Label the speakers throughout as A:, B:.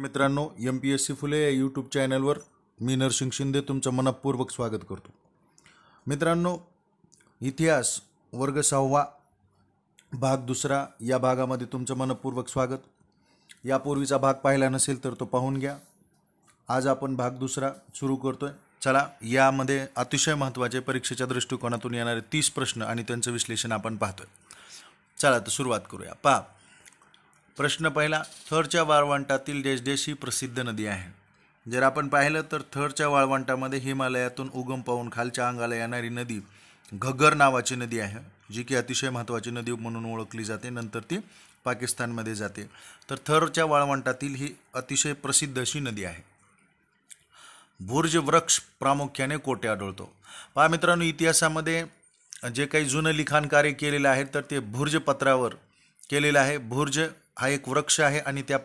A: मित्रांनो M P S C Phule या YouTube चॅनलवर मी नरसिंग शिंदे तुमचं मनपूर्वक स्वागत करतो मित्रांनो इतिहास वर्ग सहावा भाग दुसरा या भागामध्ये तुमचं मनपूर्वक स्वागत यापूर्वीचा भाग पाहिला नसेल तर तो पाहून घ्या आज आपण भाग दुसरा सुरू करतो आहे चला यामध्ये अतिशय महत्त्वाचे परीक्षेच्या दृष्टिकोनातून येणारे तीस प्रश्न आणि त्यांचं विश्लेषण आपण पाहतोय चला तर सुरुवात करूया पा प्रश्न पहिला थरच्या वाळवंटातील देशदेश ही प्रसिद्ध नदी आहे जर आपण पाहिलं तर थरच्या वाळवंटामध्ये हिमालयातून उगम पाहून खालच्या अंगाला येणारी नदी घग्गर नावाची नदी आहे जी की अतिशय महत्त्वाची नदी म्हणून ओळखली जाते नंतर ती पाकिस्तानमध्ये जाते तर थरच्या वाळवंटातील ही अतिशय प्रसिद्ध अशी नदी आहे भुर्ज वृक्ष प्रामुख्याने कोटे आढळतो पहा मित्रांनो इतिहासामध्ये जे काही जुनं लिखाण कार्य केलेलं आहे तर ते भुर्ज पत्रावर केलेलं आहे भुर्ज हा एक वृक्ष आहे आणि त्या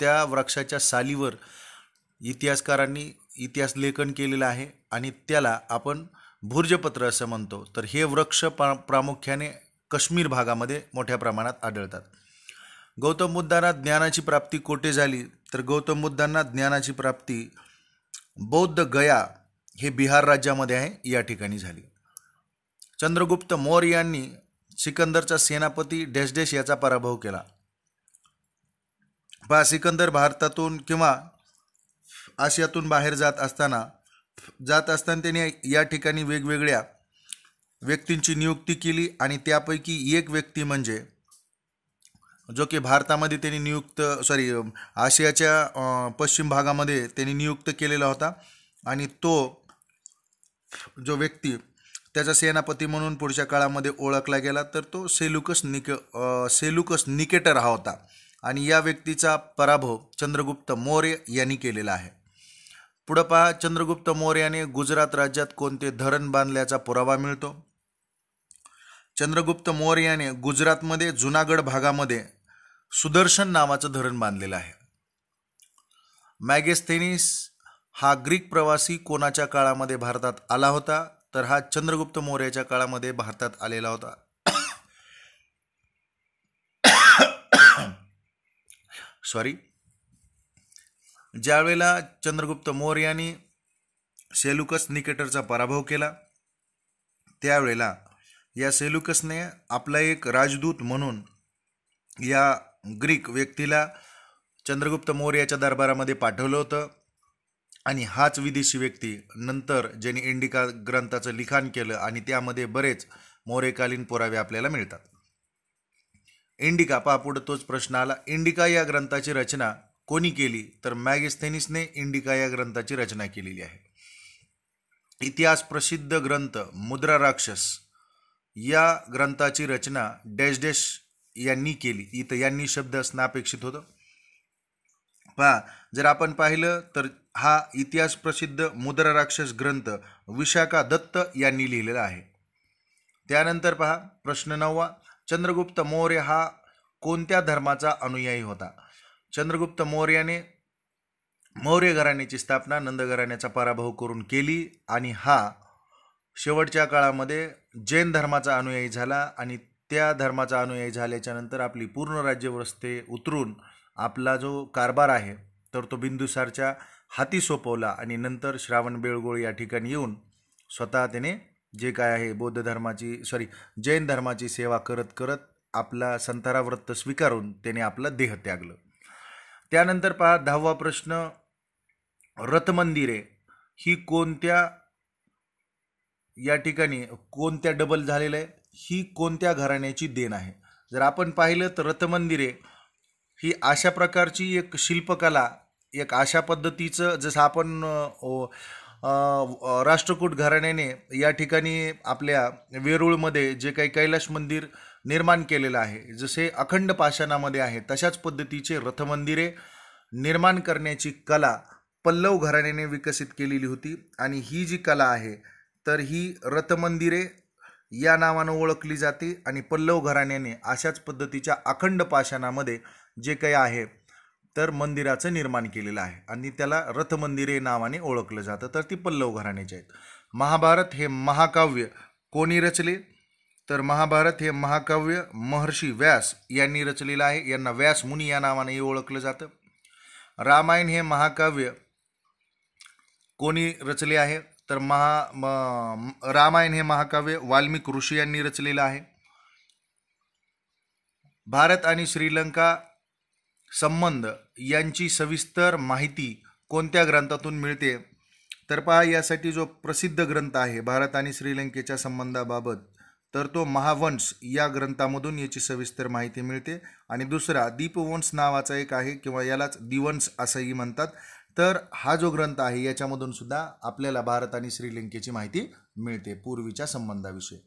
A: त्या वृक्षाच्या सालीवर इतिहासकारांनी इतिहास लेखन केलेलं आहे आणि त्याला आपण भुर्जपत्र असं म्हणतो तर हे वृक्ष प्रा प्रामुख्याने काश्मीर भागामध्ये मोठ्या प्रमाणात आढळतात गौतम बुद्धांना ज्ञानाची प्राप्ती कोठे झाली तर गौतम बुद्धांना ज्ञानाची प्राप्ती बौद्ध गया हे बिहार राज्यामध्ये आहे या ठिकाणी झाली चंद्रगुप्त मौर्य यांनी सिकंदरचा सेनापती डॅश याचा पराभव केला बा सिकंदर भारतातून किंवा आशियातून बाहेर जात असताना जात असताना त्याने या ठिकाणी वेगवेगळ्या व्यक्तींची नियुक्ती केली आणि त्यापैकी एक व्यक्ती म्हणजे जो की भारतामध्ये त्यांनी नियुक्त सॉरी आशियाच्या पश्चिम भागामध्ये त्यांनी नियुक्त केलेला होता आणि तो जो व्यक्ती त्याचा सेनापती म्हणून पुढच्या काळामध्ये ओळखला गेला तर तो सेलुकस निक सेलुकस निकेटर हा होता आणि या व्यक्तीचा पराभव चंद्रगुप्त मौर्य यांनी केलेला आहे पुढं पहा चंद्रगुप्त मौर्याने गुजरात राज्यात कोणते धरण बांधल्याचा पुरावा मिळतो चंद्रगुप्त मौर्याने गुजरातमध्ये जुनागड भागामध्ये सुदर्शन नावाचं धरण बांधलेलं आहे मॅगेस्थेनिस हा ग्रीक प्रवासी कोणाच्या काळामध्ये भारतात आला होता तर हा चंद्रगुप्त मौर्याच्या काळामध्ये भारतात आलेला होता सॉरी ज्यावेळेला चंद्रगुप्त मौर्यानी सेलुकस निकेटरचा पराभव केला त्यावेळेला या सेलुकसने आपला एक राजदूत म्हणून या ग्रीक व्यक्तीला चंद्रगुप्त मौर्याच्या दरबारामध्ये पाठवलं होतं आणि हाच विदेशी व्यक्ती नंतर ज्यांनी इंडिका ग्रंथाचं लिखाण केलं आणि त्यामध्ये बरेच मौर्यकालीन पुरावे आपल्याला मिळतात इंडिका पहा तोच प्रश्न आला इंडिका या ग्रंथाची रचना कोणी केली तर मॅगेस्थेनिसने इंडिका या ग्रंथाची रचना केलेली आहे इतिहास प्रसिद्ध ग्रंथ मुद्रा राक्षस या ग्रंथाची रचना डॅश डॅश यांनी केली इथं यांनी शब्द असणं अपेक्षित होतं पहा जर आपण पाहिलं तर हा इतिहास प्रसिद्ध मुद्रा राक्षस ग्रंथ विशाखा दत्त यांनी लिहिलेला आहे त्यानंतर पहा प्रश्न नववा चंद्रगुप्त मौर्य हा कोणत्या धर्माचा अनुयायी होता चंद्रगुप्त मौर्याने मौर्य घराण्याची स्थापना नंद घराण्याचा पराभव करून केली आणि हा शेवटच्या काळामध्ये जैन धर्माचा अनुयायी झाला आणि त्या धर्माचा अनुयायी झाल्याच्यानंतर आपली पूर्ण राज्यव्यवस्थे उतरून आपला जो कारभार आहे तर तो बिंदुसारच्या हाती सोपवला आणि नंतर श्रावण बेळगोळ या ठिकाणी येऊन स्वतः त्याने जे काय आहे बौद्ध धर्माची सॉरी जैन धर्माची सेवा करत करत आपला संतारावृत्त स्वीकारून त्याने आपला देह त्यागलं त्यानंतर पहा दहावा प्रश्न रथमंदिरे ही कोणत्या या ठिकाणी कोणत्या डबल झालेलं आहे ही कोणत्या घराण्याची देण आहे जर आपण पाहिलं तर रथमंदिरे ही अशा प्रकारची एक शिल्पकला एक अशा पद्धतीचं जसं आपण राष्ट्रकूट घराण्याने या ठिकाणी आपल्या वेरूळमध्ये जे काही कैलाश मंदिर निर्माण केलेलं आहे जसे अखंड पाषाणामध्ये आहे तशाच पद्धतीचे रथमंदिरे निर्माण करण्याची कला पल्लव घराण्याने विकसित केलेली होती आणि ही जी कला आहे तर ही रथमंदिरे या नावानं ओळखली जाते आणि पल्लव घराण्याने अशाच पद्धतीच्या अखंड पाषाणामध्ये जे काही आहे तर मंदिराचं निर्माण केलेलं आहे आणि त्याला रथमंदिरे नावाने ओळखलं जातं तर ती पल्लव घराण्याची आहेत महाभारत हे महाकाव्य कोणी रचले तर महाभारत हे महाकाव्य महर्षी व्यास यांनी रचलेलं आहे यांना व्यास मुनी या नावाने ओळखलं जातं रामायण हे महाकाव्य कोणी रचले आहे तर महा रामायण हे महाकाव्य वाल्मिक ऋषी यांनी रचलेलं आहे भारत आणि श्रीलंका संबंध यांची सविस्तर माहिती कोणत्या ग्रंथातून मिळते तर पहा यासाठी जो प्रसिद्ध ग्रंथ आहे भारत आणि श्रीलंकेच्या संबंधाबाबत तर तो महावंश या ग्रंथामधून याची सविस्तर माहिती मिळते आणि दुसरा दीपवंश नावाचा एक आहे किंवा यालाच दिवंश असंही म्हणतात तर हा जो ग्रंथ आहे याच्यामधून सुद्धा आपल्याला भारत आणि श्रीलंकेची माहिती मिळते पूर्वीच्या संबंधाविषयी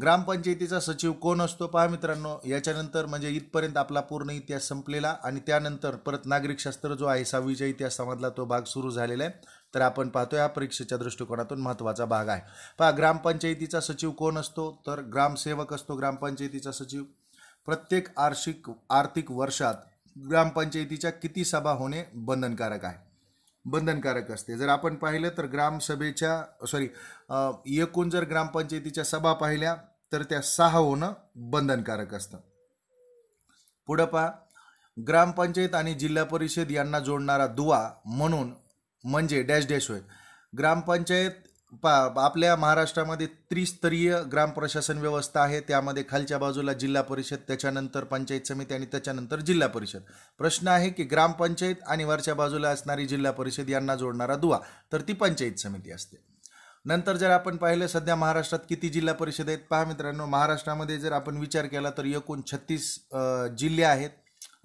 A: ग्रामपंचायतीचा सचिव कोण असतो पहा मित्रांनो याच्यानंतर म्हणजे इथपर्यंत आपला पूर्ण इतिहास संपलेला आणि त्यानंतर परत नागरिकशास्त्र जो आहे सहावीच्या इतिहासामधला तो भाग सुरू झालेला आहे तर आपण पाहतो या परीक्षेच्या दृष्टिकोनातून महत्त्वाचा भाग आहे पहा ग्रामपंचायतीचा सचिव कोण असतो तर ग्रामसेवक असतो ग्रामपंचायतीचा सचिव प्रत्येक आर्षिक आर्थिक वर्षात ग्रामपंचायतीच्या किती सभा होणे बंधनकारक आहे बंधनकारक असते जर आपण पाहिलं तर ग्रामसभेच्या सॉरी एकूण जर ग्रामपंचायतीच्या सभा पाहिल्या तर त्या सहा होणं बंधनकारक असतं पुढं पहा ग्रामपंचायत आणि जिल्हा परिषद यांना जोडणारा दुवा म्हणून म्हणजे डॅश डॅश होय ग्रामपंचायत पा आपल्या महाराष्ट्रामध्ये त्रिस्तरीय ग्राम प्रशासन व्यवस्था आहे त्यामध्ये खालच्या बाजूला जिल्हा परिषद त्याच्यानंतर पंचायत समिती आणि त्याच्यानंतर जिल्हा परिषद प्रश्न आहे की ग्रामपंचायत आणि वरच्या बाजूला असणारी जिल्हा परिषद यांना जोडणारा दुवा तर ती पंचायत समिती असते नंतर जर आपण पाहिलं सध्या महाराष्ट्रात किती जिल्हा परिषद आहेत पहा मित्रांनो महाराष्ट्रामध्ये जर आपण विचार केला तर एकूण छत्तीस जिल्हे आहेत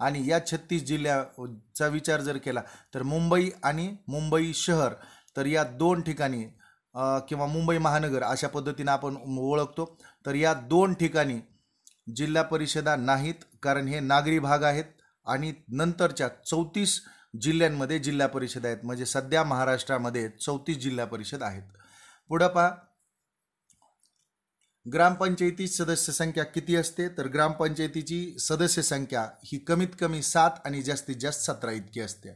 A: आणि या छत्तीस जिल्ह्याचा विचार जर केला तर मुंबई आणि मुंबई शहर तर या दोन ठिकाणी किंवा मुंबई महानगर अशा पद्धतीनं आपण ओळखतो तर या दोन ठिकाणी जिल्हा परिषदा नाहीत कारण हे नागरी भाग आहेत आणि नंतरच्या चौतीस जिल्ह्यांमध्ये जिल्हा परिषद आहेत म्हणजे सध्या महाराष्ट्रामध्ये चौतीस जिल्हा परिषद आहेत पुढं पहा ग्रामपंचायतीची सदस्य संख्या किती असते तर ग्रामपंचायतीची सदस्य संख्या ही कमीत कमी सात आणि जास्तीत जास्त सतरा इतकी असते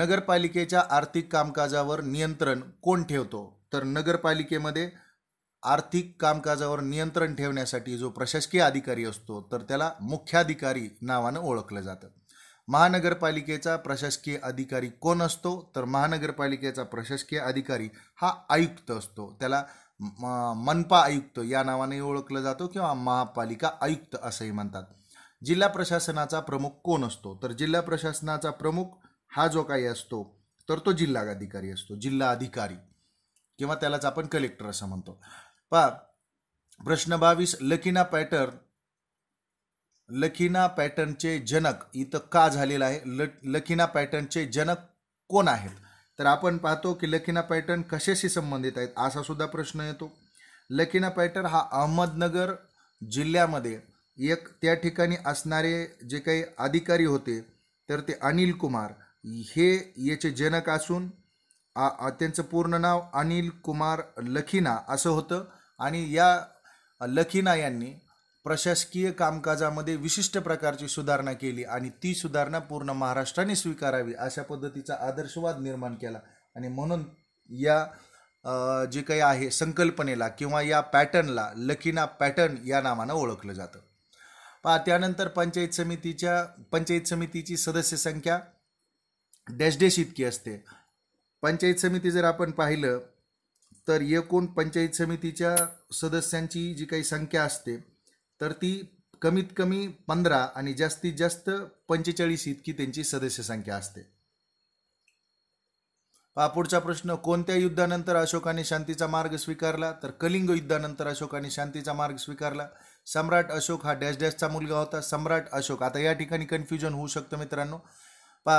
A: नगरपालिकेच्या आर्थिक कामकाजावर नियंत्रण कोण ठेवतो तर नगरपालिकेमध्ये आर्थिक कामकाजावर नियंत्रण ठेवण्यासाठी जो प्रशासकीय अधिकारी असतो तर त्याला मुख्याधिकारी नावानं ओळखलं जातं महानगरपालिकेचा प्रशासकीय अधिकारी कोण असतो तर महानगरपालिकेचा प्रशासकीय अधिकारी हा आयुक्त असतो त्याला मनपा आयुक्त या नावाने ओळखलं जातो किंवा महापालिका आयुक्त असंही म्हणतात जिल्हा प्रशासनाचा प्रमुख कोण असतो तर जिल्हा प्रशासनाचा प्रमुख हा जो काही असतो तर तो जिल्हा अधिकारी असतो जिल्हा अधिकारी किंवा त्यालाच आपण कलेक्टर असं म्हणतो पा प्रश्न बावीस लखिना पॅटर्न लखिना पॅटर्नचे जनक इथं का झालेलं आहे ल लखिना पॅटर्नचे जनक कोण आहेत तर आपण पाहतो की लखिना पॅटर्न कशाशी संबंधित आहेत असा सुद्धा प्रश्न येतो लखिना पॅटर्न हा अहमदनगर जिल्ह्यामध्ये एक त्या ठिकाणी असणारे जे काही अधिकारी होते तर ते अनिल कुमार हे याचे जनक असून आ त्यांचं पूर्ण नाव अनिल कुमार लखिना असं होतं आणि या लखिना यांनी प्रशासकीय कामकाजामध्ये विशिष्ट प्रकारची सुधारणा केली आणि ती सुधारणा पूर्ण महाराष्ट्राने स्वीकारावी अशा पद्धतीचा आदर्शवाद निर्माण केला आणि म्हणून या जे काही आहे संकल्पनेला किंवा या पॅटर्नला लखिना पॅटर्न या नावानं ओळखलं जातं पा त्यानंतर पंचायत समितीच्या पंचायत समितीची सदस्य संख्या डॅश डॅश इतकी असते पंचायत समिती जर आपण पाहिलं तर एकूण पंचायत समितीच्या सदस्यांची जी काही संख्या असते तर ती कमीत कमी पंधरा आणि जास्तीत जास्त पंचेचाळीस इतकी त्यांची सदस्य संख्या असते पुढचा प्रश्न कोणत्या युद्धानंतर अशोकाने शांतीचा मार्ग स्वीकारला तर कलिंग युद्धानंतर अशोकाने शांतीचा मार्ग स्वीकारला सम्राट अशोक हा डॅश डॅशचा मुलगा होता सम्राट अशोक आता या ठिकाणी कन्फ्युजन होऊ शकतं मित्रांनो पा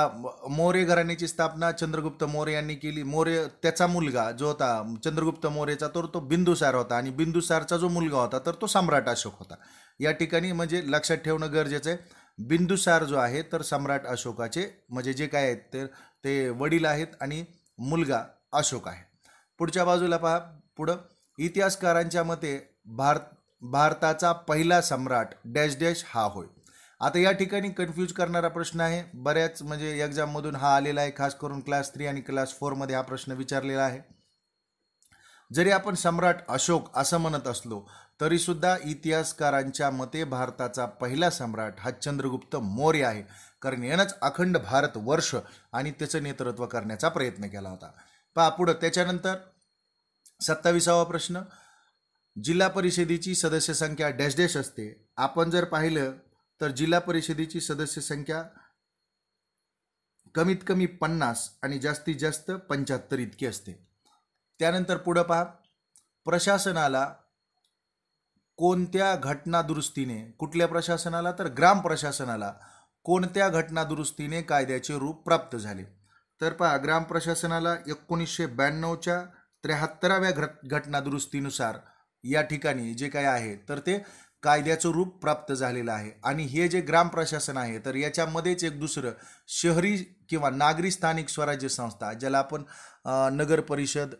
A: मोरे घराण्याची स्थापना चंद्रगुप्त मोरे यांनी केली मोरे त्याचा मुलगा जो होता चंद्रगुप्त मोरेचा तर तो बिंदुसार होता आणि बिंदुसारचा जो मुलगा होता तर तो सम्राट अशोक होता या ठिकाणी म्हणजे लक्षात ठेवणं गरजेचं आहे बिंदुसार जो आहे तर सम्राट अशोकाचे म्हणजे जे काय आहेत ते ते वडील आहेत आणि मुलगा अशोक आहे पुढच्या बाजूला पहा पुढं इतिहासकारांच्या मते भारत भारताचा पहिला सम्राट डॅश डॅश हा होय आता या ठिकाणी कन्फ्यूज करणारा प्रश्न आहे बऱ्याच म्हणजे एक्झाममधून हा आलेला आहे खास करून क्लास थ्री आणि क्लास फोरमध्ये हा प्रश्न विचारलेला आहे जरी आपण सम्राट अशोक असं म्हणत असलो तरीसुद्धा इतिहासकारांच्या मते भारताचा पहिला सम्राट हा चंद्रगुप्त मौर्य आहे कारण यानंच अखंड भारत वर्ष आणि त्याचं नेतृत्व करण्याचा प्रयत्न केला होता पहा पुढं त्याच्यानंतर सत्तावीसावा प्रश्न जिल्हा परिषदेची सदस्य संख्या डॅश डॅश असते आपण जर पाहिलं तर जिल्हा परिषदेची सदस्य संख्या कमीत कमी पन्नास आणि जास्तीत जास्त पंच्याहत्तर इतकी असते त्यानंतर पुढं पहा प्रशासनाला कोणत्या घटनादुरुस्तीने कुठल्या प्रशासनाला तर ग्राम प्रशासनाला कोणत्या घटनादुरुस्तीने कायद्याचे रूप प्राप्त झाले तर पहा ग्राम प्रशासनाला एकोणीसशे ब्याण्णवच्या त्र्याहत्तराव्या घट घटनादुरुस्तीनुसार या ठिकाणी जे काय आहे तर ते कायद्याचं रूप प्राप्त झालेलं आहे आणि हे जे ग्राम प्रशासन आहे तर याच्यामध्येच एक दुसरं शहरी किंवा नागरी स्थानिक स्वराज्य संस्था ज्याला आपण नगर परिषद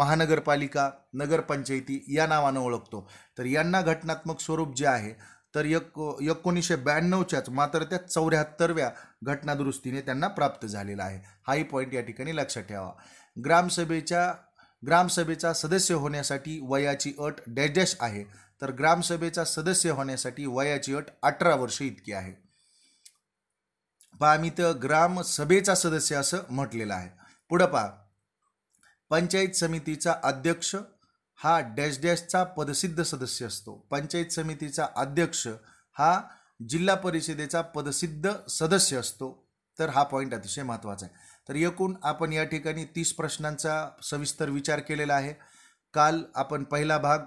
A: महानगरपालिका नगरपंचायती या नावानं ओळखतो तर यांना घटनात्मक स्वरूप जे आहे तर एक एकोणीसशे ब्याण्णवच्याच मात्र त्या चौऱ्याहत्तरव्या घटनादुरुस्तीने त्यांना प्राप्त झालेला आहे हाही पॉईंट या ठिकाणी लक्षात ठेवा ग्रामसभेच्या ग्रामसभेचा सदस्य होण्यासाठी वयाची अट डॅश डॅश आहे तर ग्रामसभेचा सदस्य होण्यासाठी वयाची अट अठरा वर्ष इतकी आहे पहा मी तर ग्रामसभेचा सदस्य असं म्हटलेलं आहे पुढं पहा पंचायत समितीचा अध्यक्ष हा डॅश डॅशचा पदसिद्ध सदस्य असतो पंचायत समितीचा अध्यक्ष हा जिल्हा परिषदेचा पदसिद्ध सदस्य असतो तर हा पॉईंट अतिशय महत्त्वाचा आहे तर एकूण आपण या ठिकाणी तीस प्रश्नांचा सविस्तर विचार केलेला आहे काल आपण पहिला भाग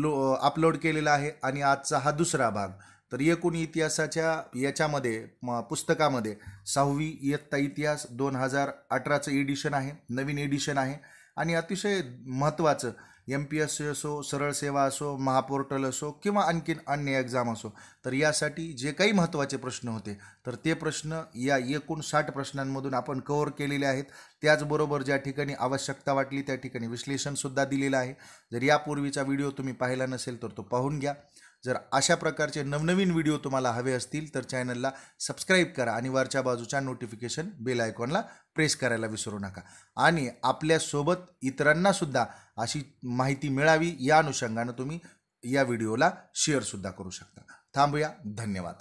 A: लो अपलोड केलेला आहे आणि आजचा हा दुसरा भाग तर एकूण इतिहासाच्या याच्यामध्ये म पुस्तकामध्ये सहावी इयत्ता इतिहास दोन हजार अठराचं एडिशन आहे नवीन एडिशन आहे आणि अतिशय महत्त्वाचं एम पी एस सी असो सरळ सेवा असो महापोर्टल असो किंवा आणखीन अन्य एक्झाम असो तर यासाठी जे काही महत्त्वाचे प्रश्न होते तर ते प्रश्न या एकूण साठ प्रश्नांमधून आपण कव्हर केलेले आहेत त्याचबरोबर ज्या ठिकाणी आवश्यकता वाटली त्या ठिकाणी विश्लेषणसुद्धा दिलेलं आहे जर यापूर्वीचा व्हिडिओ तुम्ही पाहिला नसेल तर तो पाहून घ्या जर अशा प्रकारचे नवनवीन व्हिडिओ तुम्हाला हवे असतील तर चॅनलला सबस्क्राईब करा आणि वरच्या बाजूच्या नोटिफिकेशन बेल आयकॉनला प्रेस करायला विसरू नका आणि आपल्यासोबत इतरांनासुद्धा अशी माहिती मिळावी या अनुषंगानं तुम्ही या व्हिडिओला शेअरसुद्धा करू शकता थांबूया धन्यवाद